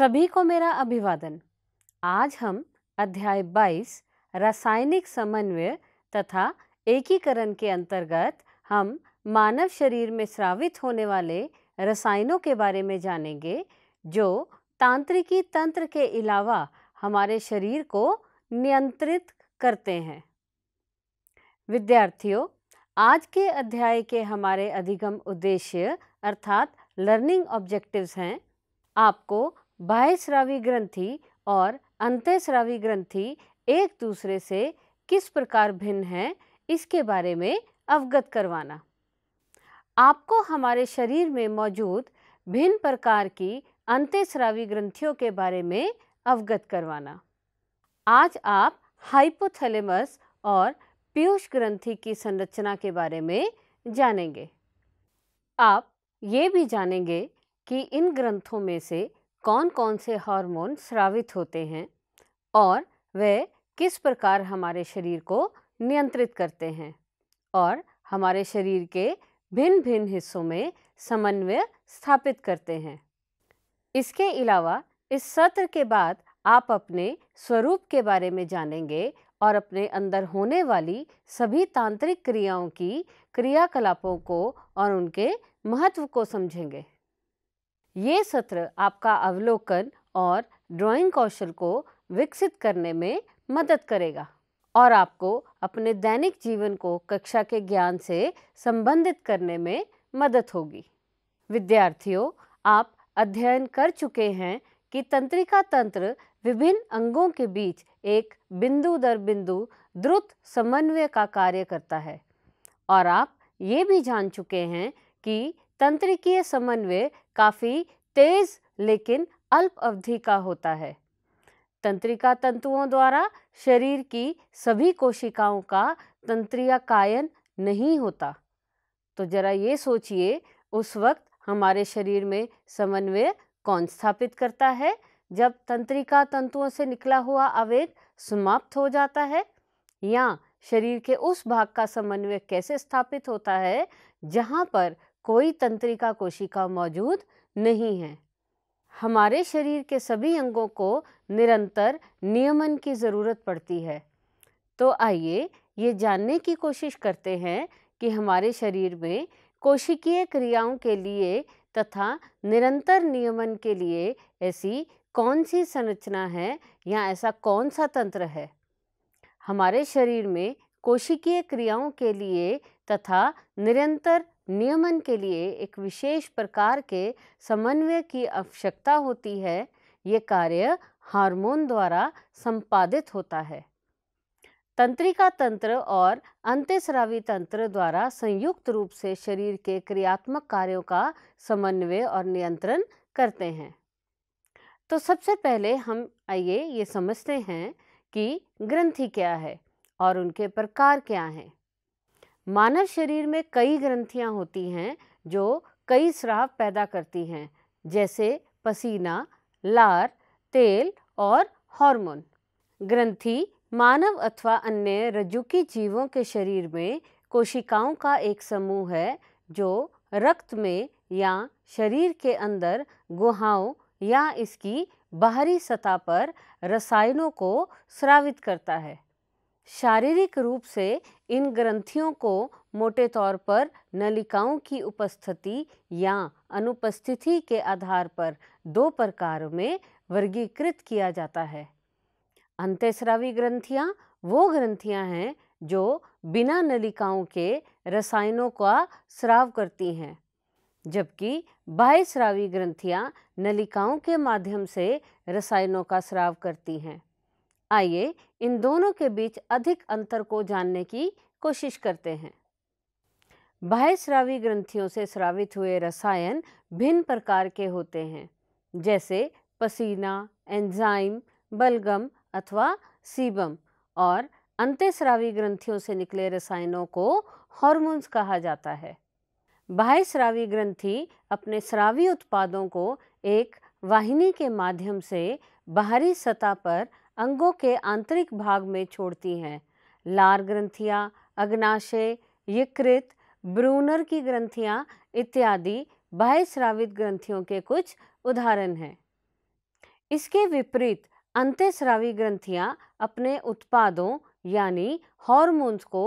सभी को मेरा अभिवादन आज हम अध्याय 22 रासायनिक समन्वय तथा एकीकरण के अंतर्गत हम मानव शरीर में स्रावित होने वाले रसायनों के बारे में जानेंगे जो तांत्रिकी तंत्र के अलावा हमारे शरीर को नियंत्रित करते हैं विद्यार्थियों आज के अध्याय के हमारे अधिगम उद्देश्य अर्थात लर्निंग ऑब्जेक्टिव्स हैं आपको बाह्यश्रावी ग्रंथि और अंतःश्रावी ग्रंथि एक दूसरे से किस प्रकार भिन्न है इसके बारे में अवगत करवाना आपको हमारे शरीर में मौजूद भिन्न प्रकार की अंत्यश्रावी ग्रंथियों के बारे में अवगत करवाना आज आप हाइपोथैलेमस और पीयूष ग्रंथि की संरचना के बारे में जानेंगे आप ये भी जानेंगे कि इन ग्रंथों में से कौन कौन से हार्मोन स्रावित होते हैं और वह किस प्रकार हमारे शरीर को नियंत्रित करते हैं और हमारे शरीर के भिन्न भिन्न हिस्सों में समन्वय स्थापित करते हैं इसके अलावा इस सत्र के बाद आप अपने स्वरूप के बारे में जानेंगे और अपने अंदर होने वाली सभी तांत्रिक क्रियाओं की क्रियाकलापों को और उनके महत्व को समझेंगे ये सत्र आपका अवलोकन और ड्राइंग कौशल को विकसित करने में मदद करेगा और आपको अपने दैनिक जीवन को कक्षा के ज्ञान से संबंधित करने में मदद होगी विद्यार्थियों आप अध्ययन कर चुके हैं कि तंत्रिका तंत्र विभिन्न अंगों के बीच एक बिंदु दर बिंदु द्रुत समन्वय का कार्य करता है और आप ये भी जान चुके हैं कि तंत्रिकीय समन्वय काफ़ी तेज लेकिन अल्प अवधि का होता है तंत्रिका तंतुओं द्वारा शरीर की सभी कोशिकाओं का तंत्रिया कायन नहीं होता तो जरा ये सोचिए उस वक्त हमारे शरीर में समन्वय कौन स्थापित करता है जब तंत्रिका तंतुओं से निकला हुआ आवेग समाप्त हो जाता है या शरीर के उस भाग का समन्वय कैसे स्थापित होता है जहाँ पर कोई तंत्रिका कोशिका मौजूद नहीं है हमारे शरीर के सभी अंगों को निरंतर नियमन की ज़रूरत पड़ती है तो आइए ये जानने की कोशिश करते हैं कि हमारे शरीर में कोशिकीय क्रियाओं के लिए तथा निरंतर नियमन के लिए ऐसी कौन सी संरचना है या ऐसा कौन सा तंत्र है हमारे शरीर में कोशिकीय क्रियाओं के लिए तथा निरंतर नियमन के लिए एक विशेष प्रकार के समन्वय की आवश्यकता होती है ये कार्य हार्मोन द्वारा संपादित होता है तंत्रिका तंत्र और अंत्यस्रावी तंत्र द्वारा संयुक्त रूप से शरीर के क्रियात्मक कार्यों का समन्वय और नियंत्रण करते हैं तो सबसे पहले हम आइए ये समझते हैं कि ग्रंथि क्या है और उनके प्रकार क्या हैं मानव शरीर में कई ग्रंथियां होती हैं जो कई स्राव पैदा करती हैं जैसे पसीना लार तेल और हार्मोन ग्रंथि मानव अथवा अन्य रजुकी जीवों के शरीर में कोशिकाओं का एक समूह है जो रक्त में या शरीर के अंदर गुहाओं या इसकी बाहरी सतह पर रसायनों को स्रावित करता है शारीरिक रूप से इन ग्रंथियों को मोटे तौर पर नलिकाओं की उपस्थिति या अनुपस्थिति के आधार पर दो प्रकार में वर्गीकृत किया जाता है अंत्यस्रावी ग्रंथियाँ वो ग्रंथियाँ हैं जो बिना नलिकाओं के रसायनों का स्राव करती हैं जबकि बाह्यस्रावी ग्रंथियाँ नलिकाओं के माध्यम से रसायनों का स्राव करती हैं आइए इन दोनों के बीच अधिक अंतर को जानने की कोशिश करते हैं बाह्य श्रावी ग्रंथियों से स्रावित हुए रसायन भिन्न प्रकार के होते हैं जैसे पसीना एंजाइम बलगम अथवा सीबम और अंत्यस्रावी ग्रंथियों से निकले रसायनों को हॉर्मोन्स कहा जाता है बाह्य श्रावी ग्रंथि अपने श्रावी उत्पादों को एक वाहिनी के माध्यम से बाहरी सतह पर अंगों के आंतरिक भाग में छोड़ती हैं लार ग्रंथियाँ अग्नाशय यकृत ब्रूनर की ग्रंथियाँ इत्यादि बाह्य स्रावित ग्रंथियों के कुछ उदाहरण हैं इसके विपरीत अंत्यस्रावी ग्रंथियाँ अपने उत्पादों यानी हॉर्मोन्स को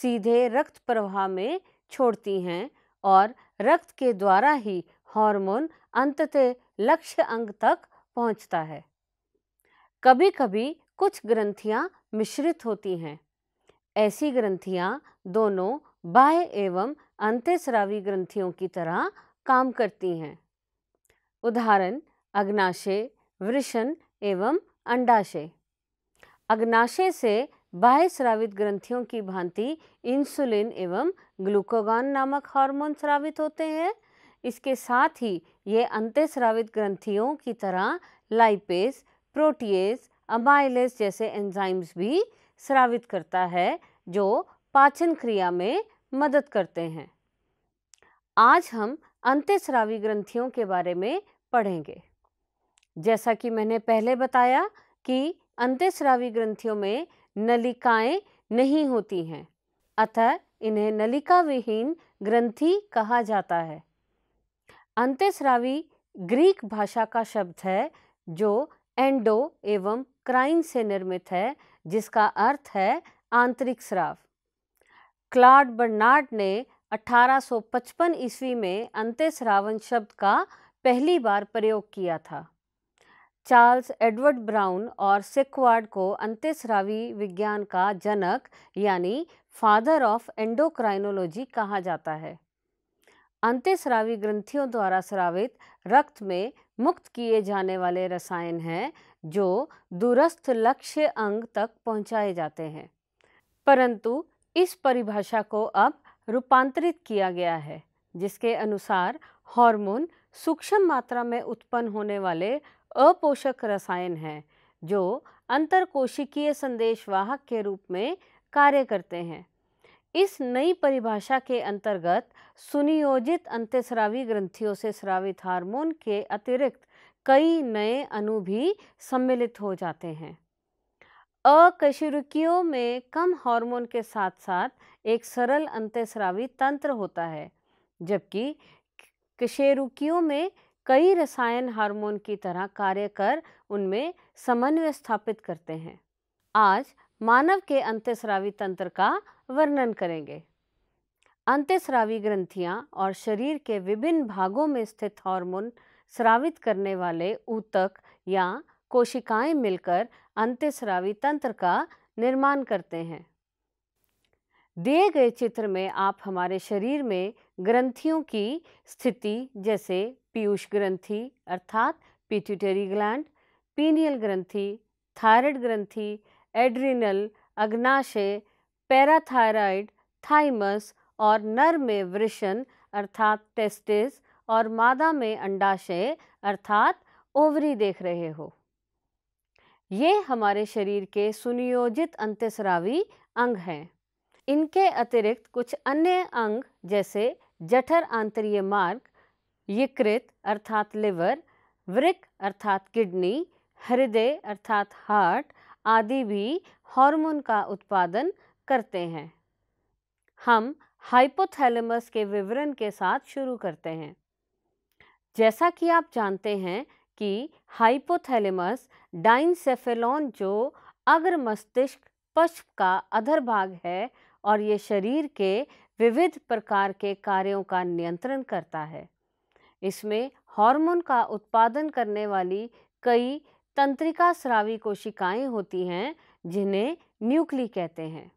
सीधे रक्त प्रवाह में छोड़ती हैं और रक्त के द्वारा ही हार्मोन अंततः लक्ष्य अंग तक पहुंचता है कभी कभी कुछ ग्रंथियाँ मिश्रित होती हैं ऐसी ग्रंथियाँ दोनों बाह्य एवं अंत्यस्रावी ग्रंथियों की तरह काम करती हैं उदाहरण अग्नाशय वृषण एवं अंडाशय अग्नाशय से बाह्य स्रावित ग्रंथियों की भांति इंसुलिन एवं ग्लूकोगान नामक हार्मोन स्रावित होते हैं इसके साथ ही ये अंत्यस्रावित ग्रंथियों की तरह लाइपेस प्रोटीज अमाइलेस जैसे एंजाइम्स भी स्रावित करता है जो पाचन क्रिया में मदद करते हैं आज हम अंत्यस्रावी ग्रंथियों के बारे में पढ़ेंगे जैसा कि मैंने पहले बताया कि अंत्यस्रावी ग्रंथियों में नलिकाएं नहीं होती हैं अतः इन्हें नलिका विहीन ग्रंथि कहा जाता है अंत्यस्रावी ग्रीक भाषा का शब्द है जो एंडो एवं क्राइन से निर्मित है जिसका अर्थ है आंतरिक स्राव क्लाड बर्नार्ड ने 1855 ईस्वी में अंत्य श्रावण शब्द का पहली बार प्रयोग किया था चार्ल्स एडवर्ड ब्राउन और सिकवार्ड को अंत्यस्रावी विज्ञान का जनक यानी फादर ऑफ एंडोक्राइनोलॉजी कहा जाता है अंत्यस्रावी ग्रंथियों द्वारा स्रावित रक्त में मुक्त किए जाने वाले रसायन हैं जो दूरस्थ लक्ष्य अंग तक पहुंचाए जाते हैं परंतु इस परिभाषा को अब रूपांतरित किया गया है जिसके अनुसार हार्मोन सूक्ष्म मात्रा में उत्पन्न होने वाले अपोषक रसायन हैं जो अंतरकोशिकीय संदेशवाहक के रूप में कार्य करते हैं इस नई परिभाषा के अंतर्गत सुनियोजित अंत्यस्रावी ग्रंथियों से स्रावित हार्मोन के अतिरिक्त कई नए अणु भी सम्मिलित हो जाते हैं अकशुरुकियों में कम हार्मोन के साथ साथ एक सरल अंत्यस्रावी तंत्र होता है जबकि कशेरुकियों में कई रसायन हार्मोन की तरह कार्य कर उनमें समन्वय स्थापित करते हैं आज मानव के अंत्यस्रावी तंत्र का वर्णन करेंगे अंत्यस्रावी ग्रंथियां और शरीर के विभिन्न भागों में स्थित हार्मोन स्रावित करने वाले ऊतक या कोशिकाएं मिलकर अंत्यस्रावी तंत्र का निर्माण करते हैं दिए गए चित्र में आप हमारे शरीर में ग्रंथियों की स्थिति जैसे पीयूष ग्रंथि अर्थात पिट्यूटरी ग्लैंड पीनियल ग्रंथि थायराइड ग्रंथि एड्रिनल अग्नाशय पैराथायराइड थाइमस और नर में वृषण अर्थात टेस्टिस और मादा में अंडाशय अर्थात ओवरी देख रहे हो ये हमारे शरीर के सुनियोजित अंतस्रावी अंग हैं इनके अतिरिक्त कुछ अन्य अंग जैसे जठर आंतरीय मार्ग यकृत अर्थात लिवर वृक अर्थात किडनी हृदय अर्थात हार्ट आदि भी हार्मोन का उत्पादन करते हैं हम हाइपोथैलेमस के विवरण के साथ शुरू करते हैं जैसा कि आप जानते हैं कि हाइपोथैलेमस डाइनसेफेलॉन जो अग्र मस्तिष्क पश्च का अधर भाग है और ये शरीर के विविध प्रकार के कार्यों का नियंत्रण करता है इसमें हार्मोन का उत्पादन करने वाली कई तंत्रिका स्रावी कोशिकाएं होती हैं जिन्हें न्यूक्ली कहते हैं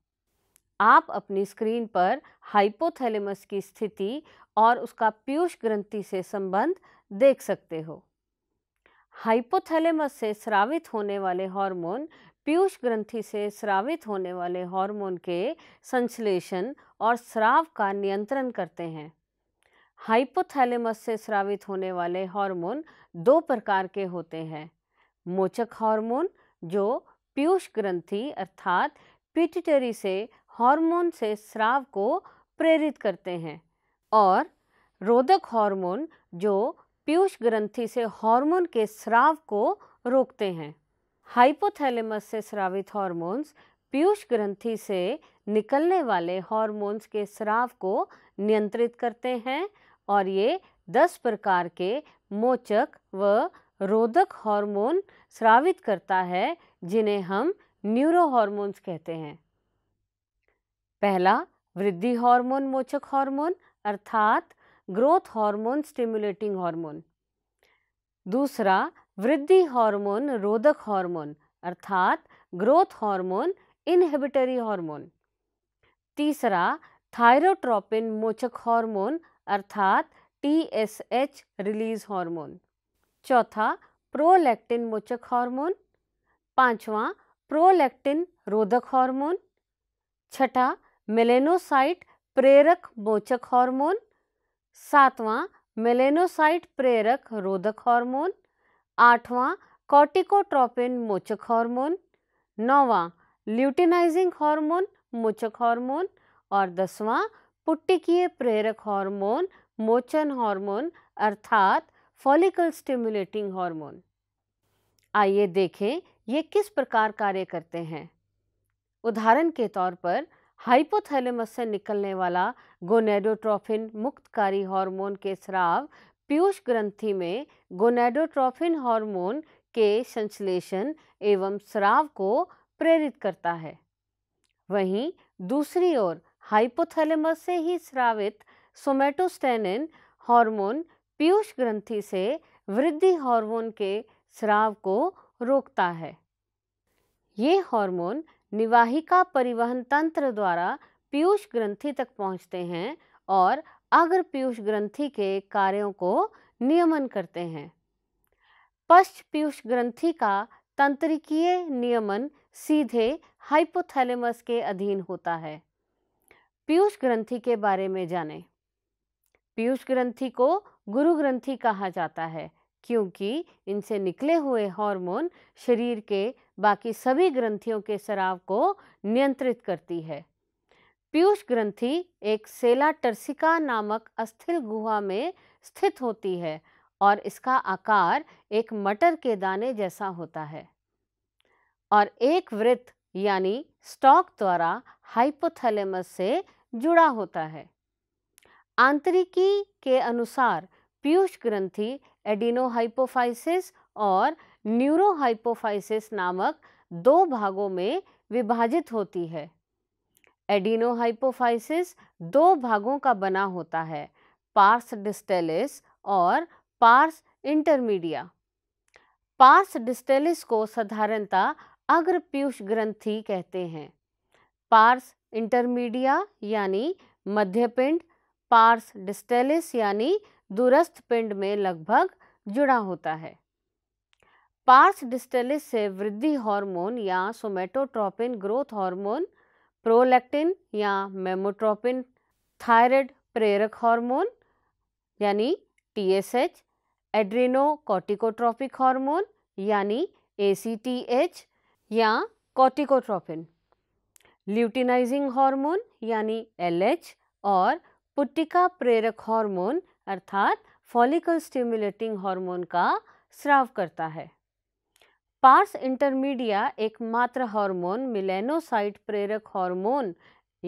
आप अपनी स्क्रीन पर हाइपोथैलेमस की स्थिति और उसका पीयूष ग्रंथि से संबंध देख सकते हो हाइपोथैलेमस से स्रावित होने वाले हार्मोन पीयूष ग्रंथि से स्रावित होने वाले हार्मोन के संश्लेषण और स्राव का नियंत्रण करते हैं हाइपोथैलेमस से स्रावित होने वाले हार्मोन दो प्रकार के होते हैं मोचक हार्मोन जो पीयूष ग्रंथि अर्थात पिटिटरी से हार्मोन से स्राव को प्रेरित करते हैं और रोधक हार्मोन जो पीयूष ग्रंथि से हार्मोन के स्राव को रोकते हैं हाइपोथैलेमस से स्रावित हार्मोन्स पीयूष ग्रंथि से निकलने वाले हार्मोन्स के स्राव को नियंत्रित करते हैं और ये दस प्रकार के मोचक व रोधक हार्मोन स्रावित करता है जिन्हें हम न्यूरो हार्मोन्स कहते हैं पहला वृद्धि हार्मोन मोचक हार्मोन अर्थात ग्रोथ हार्मोन स्टिमुलेटिंग हार्मोन दूसरा वृद्धि हार्मोन रोधक हार्मोन अर्थात ग्रोथ हार्मोन इनहिबिटरी हार्मोन तीसरा थायरोट्रोपिन मोचक हार्मोन अर्थात T S H release hormone चौथा प्रोलैक्टिन मोचक हार्मोन पांचवा प्रोलैक्टिन रोधक हार्मोन छठा मेलेनोसाइट प्रेरक मोचक हार्मोन सातवां मेलेनोसाइट प्रेरक रोधक हार्मोन आठवां कॉर्टिकोट्रोपिन मोचक हार्मोन नौवां ल्यूटिनाइजिंग हार्मोन मोचक हार्मोन और दसवां पुट्टिकीय प्रेरक हार्मोन मोचन हार्मोन अर्थात फॉलिकल स्टिमुलेटिंग हार्मोन आइए देखें ये किस प्रकार कार्य करते हैं उदाहरण के तौर पर हाइपोथैलेमस से निकलने वाला गोनेडोट्रोफिन मुक्तकारी हार्मोन के स्राव पीयूष ग्रंथि में गोनेडोट्रोफिन हार्मोन के संश्लेषण एवं स्राव को प्रेरित करता है वहीं दूसरी ओर हाइपोथैलेमस से ही स्रावित सोमेटोस्टेनिन हार्मोन पीयूष ग्रंथि से वृद्धि हार्मोन के स्राव को रोकता है ये हार्मोन निवाहिका परिवहन तंत्र द्वारा पीयूष ग्रंथि तक पहुंचते हैं और अग्र पीयूष ग्रंथि के कार्यों को नियमन करते हैं पश्च पीयूष ग्रंथि का तंत्रिकीय नियमन सीधे हाइपोथैलेमस के अधीन होता है पीयूष ग्रंथि के बारे में जानें पीयूष ग्रंथि को गुरु ग्रंथि कहा जाता है क्योंकि इनसे निकले हुए हार्मोन शरीर के बाकी सभी ग्रंथियों के स्राव को नियंत्रित करती है पीयूष ग्रंथि एक सेला टर्सिका नामक अस्थिल गुहा में स्थित होती है और इसका आकार एक मटर के दाने जैसा होता है और एक वृत्त यानी स्टॉक द्वारा हाइपोथैलेमस से जुड़ा होता है आंतरिकी के अनुसार पीयूष ग्रंथि एडिनोहाइपोफाइसिस और न्यूरोहाइपोफाइसिस नामक दो भागों में विभाजित होती है एडिनोहाइपोफाइसिस दो भागों का बना होता है पार्स डिस्टेलिस और पार्स इंटरमीडिया पार्स डिस्टेलिस को साधारणता अग्र पीयूष ग्रंथि कहते हैं पार्स इंटरमीडिया यानी मध्यपिंड पार्स डिस्टेलिस यानी दूरस्थ पिंड में लगभग जुड़ा होता है पार्स डिस्टेलिस से वृद्धि हार्मोन या सोमेटोट्रोपिन ग्रोथ हार्मोन प्रोलैक्टिन या मेमोट्रोपिन थायराइड प्रेरक हार्मोन यानी टीएसएच एड्रीनोकॉटिकोट्रोपिक हार्मोन यानी एसीटीएच या कॉटिकोट्रोपिन ल्यूटिनाइजिंग हार्मोन यानी एलएच और पुट्टिका प्रेरक हार्मोन अर्थात फॉलिकल स्टिम्युलेटिंग हार्मोन का स्राव करता है पार्स इंटरमीडिया एकमात्र हार्मोन मिलेनोसाइट प्रेरक हार्मोन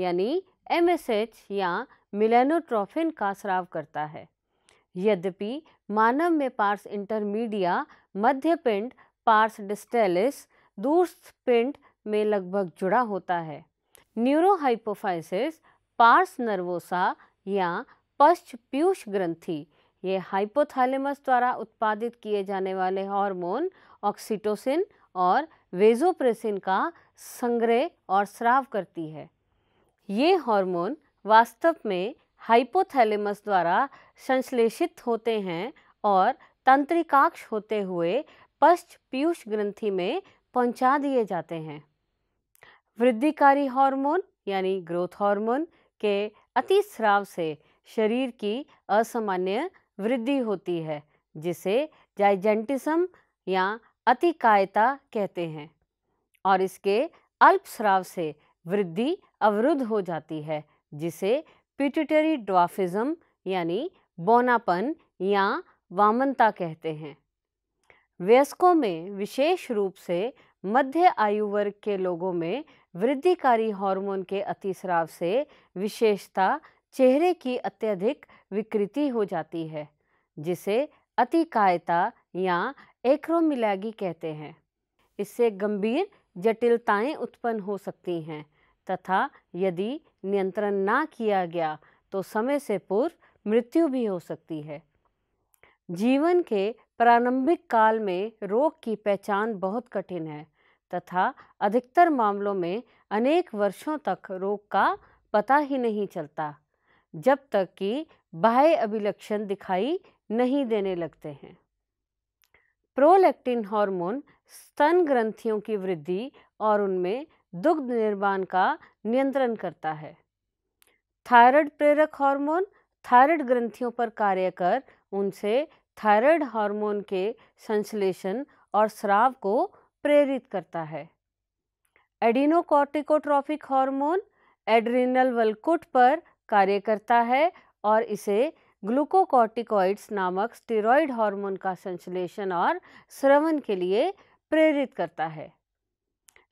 यानी एमएसएच या मिलेनोट्रोफिन का स्राव करता है यद्यपि मानव में पार्स इंटरमीडिया मध्य पिंड पार्स डिस्टेलिस दूरस्थ पिंड में लगभग जुड़ा होता है न्यूरोहाइपोफाइसिस पार्स नर्वोसा या पश्च पीयूष ग्रंथि ये हाइपोथैलेमस द्वारा उत्पादित किए जाने वाले हार्मोन ऑक्सीटोसिन और वेजोप्रेसिन का संग्रह और स्राव करती है ये हार्मोन वास्तव में हाइपोथैलेमस द्वारा संश्लेषित होते हैं और तंत्रिकाक्ष होते हुए पश्च पीयूष ग्रंथि में पहुंचा दिए जाते हैं वृद्धिकारी हार्मोन यानी ग्रोथ हार्मोन के अति स्राव से शरीर की असामान्य वृद्धि होती है जिसे जाइजेंटिज्म या अतिकायता कहते हैं और इसके अल्प स्राव से वृद्धि अवरुद्ध हो जाती है जिसे पिट्यूटरी ड्वाफिज्म यानी बोनापन या वामनता कहते हैं वयस्कों में विशेष रूप से मध्य आयु वर्ग के लोगों में वृद्धिकारी हार्मोन के अतिस्राव से विशेषता चेहरे की अत्यधिक विकृति हो जाती है जिसे अतिकायता या एक्रोमिलागी कहते हैं इससे गंभीर जटिलताएं उत्पन्न हो सकती हैं तथा यदि नियंत्रण ना किया गया तो समय से पूर्व मृत्यु भी हो सकती है जीवन के प्रारंभिक काल में रोग की पहचान बहुत कठिन है तथा अधिकतर मामलों में अनेक वर्षों तक रोग का पता ही नहीं चलता जब तक कि बाह्य अभिलक्षण दिखाई नहीं देने लगते हैं प्रोलैक्टिन हार्मोन स्तन ग्रंथियों की वृद्धि और उनमें दुग्ध निर्माण का नियंत्रण करता है थायराइड प्रेरक हार्मोन थायराइड ग्रंथियों पर कार्य कर उनसे थायराइड हार्मोन के संश्लेषण और स्राव को प्रेरित करता है एडिनोकॉर्टिकोट्रॉफिक हार्मोन एड्रिनल वलकुट पर कार्य करता है और इसे ग्लूकोकॉर्टिकॉइड्स नामक स्टेरॉइड हार्मोन का संश्लेषण और श्रवण के लिए प्रेरित करता है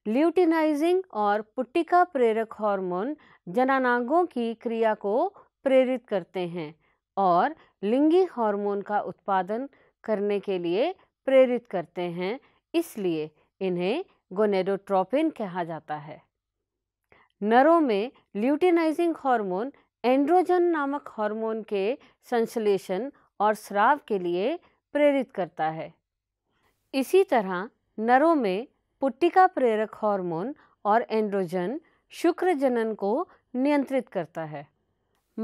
ल्यूटिनाइजिंग और पुट्टिका प्रेरक हार्मोन जनानांगों की क्रिया को प्रेरित करते हैं और लिंगी हार्मोन का उत्पादन करने के लिए प्रेरित करते हैं इसलिए इन्हें गोनेडोट्रोपिन कहा जाता है नरों में ल्यूटिनाइजिंग हार्मोन एंड्रोजन नामक हार्मोन के संश्लेषण और श्राव के लिए प्रेरित करता है इसी तरह नरों में पुट्टिका प्रेरक हार्मोन और एंड्रोजन शुक्र जनन को नियंत्रित करता है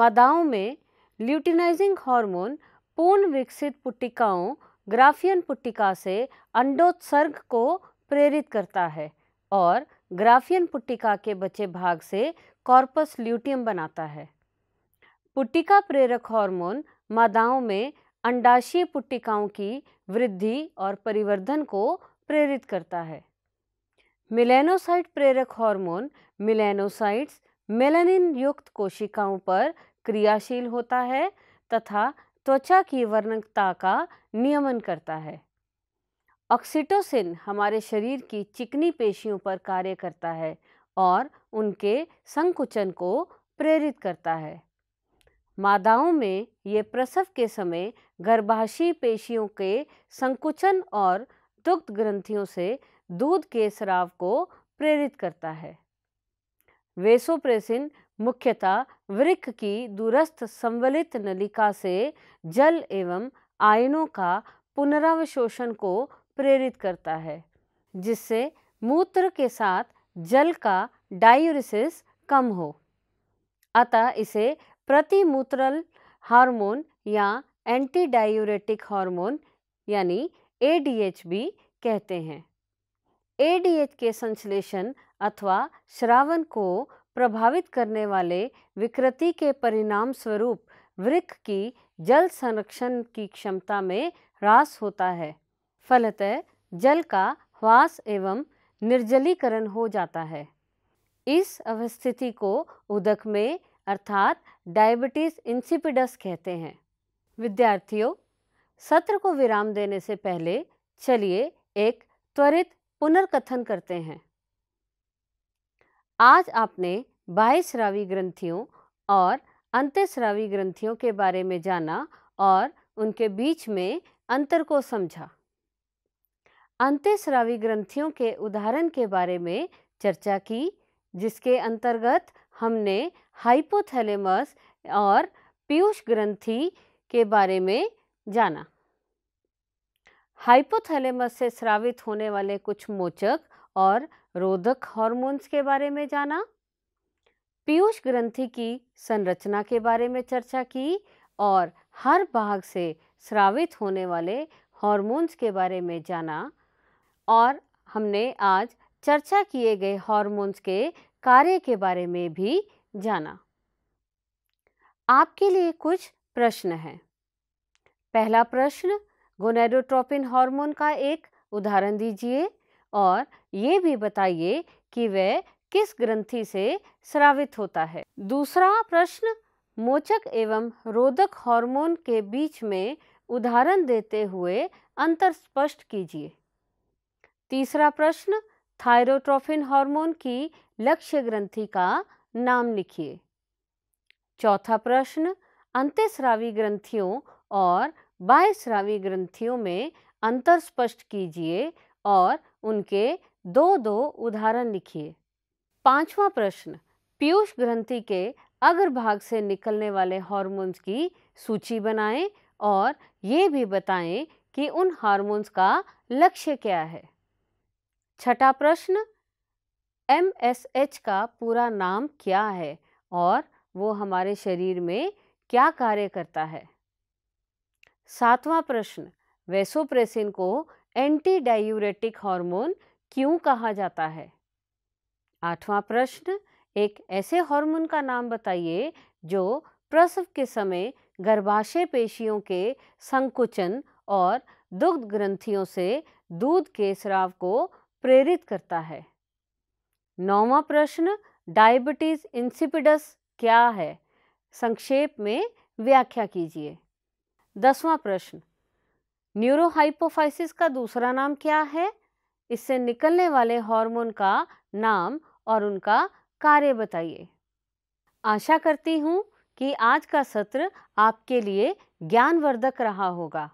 मादाओं में ल्यूटिनाइजिंग हार्मोन पूर्ण विकसित पुट्टिकाओं ग्राफियन पुट्टिका से अंडोत्सर्ग को प्रेरित करता है और ग्राफियन पुट्टिका के बचे भाग से कॉर्पस ल्यूटियम बनाता है पुट्टिका प्रेरक हार्मोन मादाओं में अंडाशीय पुट्टिकाओं की वृद्धि और परिवर्धन को प्रेरित करता है मिलेनोसाइट प्रेरक हार्मोन मिलेनोसाइट्स मेलानिन युक्त कोशिकाओं पर क्रियाशील होता है तथा त्वचा की वर्णकता का नियमन करता है ऑक्सीटोसिन हमारे शरीर की चिकनी पेशियों पर कार्य करता है और उनके संकुचन को प्रेरित करता है मादाओं में ये प्रसव के समय गर्भाशी पेशियों के संकुचन और दुग्ध ग्रंथियों से दूध के स्राव को प्रेरित करता है वेसोप्रेसिन मुख्यतः वृक्क की दूरस्थ संवलित नलिका से जल एवं आयनों का पुनरावशोषण को प्रेरित करता है जिससे मूत्र के साथ जल का डायूरिसिस कम हो अतः इसे प्रतिमूत्रल हार्मोन या एंटी डायूरेटिक हार्मोन यानी ए भी कहते हैं ए के संश्लेषण अथवा श्रावण को प्रभावित करने वाले विकृति के परिणाम स्वरूप वृक्ष की जल संरक्षण की क्षमता में ह्रास होता है फलतः जल का ह्वास एवं निर्जलीकरण हो जाता है इस अवस्थिति को उदक में अर्थात डायबिटीज इंसिपिडस कहते हैं विद्यार्थियों सत्र को विराम देने से पहले चलिए एक त्वरित पुनर्कथन करते हैं आज आपने बाह्यश्रावी ग्रंथियों और अंत्यश्रावी ग्रंथियों के बारे में जाना और उनके बीच में अंतर को समझा अंत्यस्रावी ग्रंथियों के उदाहरण के बारे में चर्चा की जिसके अंतर्गत हमने हाइपोथैलेमस और पीयूष ग्रंथि के बारे में जाना हाइपोथैलेमस से स्रावित होने वाले कुछ मोचक और रोधक हॉर्मोन्स के बारे में जाना पीयूष ग्रंथि की संरचना के बारे में चर्चा की और हर भाग से स्रावित होने वाले हॉर्मोन्स के बारे में जाना और हमने आज चर्चा किए गए हॉर्मोन्स के कार्य के बारे में भी जाना आपके लिए कुछ प्रश्न है पहला प्रश्न गोनेडोट्रोपिन हार्मोन का एक उदाहरण दीजिए और ये भी बताइए कि वह किस ग्रंथि से स्रावित होता है दूसरा प्रश्न मोचक एवं रोधक हार्मोन के बीच में उदाहरण देते हुए अंतर स्पष्ट कीजिए तीसरा प्रश्न थायरोट्रोफिन हार्मोन की लक्ष्य ग्रंथि का नाम लिखिए चौथा प्रश्न अंत्यस्रावी ग्रंथियों और बायस्रावी ग्रंथियों में अंतर स्पष्ट कीजिए और उनके दो दो उदाहरण लिखिए पांचवा प्रश्न पीयूष ग्रंथि के अग्रभाग से निकलने वाले हार्मोन्स की सूची बनाएं और ये भी बताएं कि उन हार्मोन्स का लक्ष्य क्या है छठा प्रश्न एम एस एच का पूरा नाम क्या है और वो हमारे शरीर में क्या कार्य करता है सातवां प्रश्न वेसोप्रेसिन को एंटी डायूरेटिक हार्मोन क्यों कहा जाता है आठवां प्रश्न एक ऐसे हार्मोन का नाम बताइए जो प्रसव के समय गर्भाशय पेशियों के संकुचन और दुग्ध ग्रंथियों से दूध के स्राव को प्रेरित करता है नौवा प्रश्न डायबिटीज इंसिपिडस क्या है संक्षेप में व्याख्या कीजिए दसवां प्रश्न न्यूरोहाइपोफाइसिस का दूसरा नाम क्या है इससे निकलने वाले हार्मोन का नाम और उनका कार्य बताइए आशा करती हूँ कि आज का सत्र आपके लिए ज्ञानवर्धक रहा होगा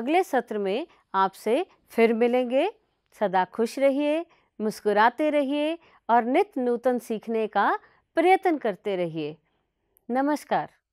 अगले सत्र में आपसे फिर मिलेंगे सदा खुश रहिए मुस्कुराते रहिए और नित नूतन सीखने का प्रयत्न करते रहिए नमस्कार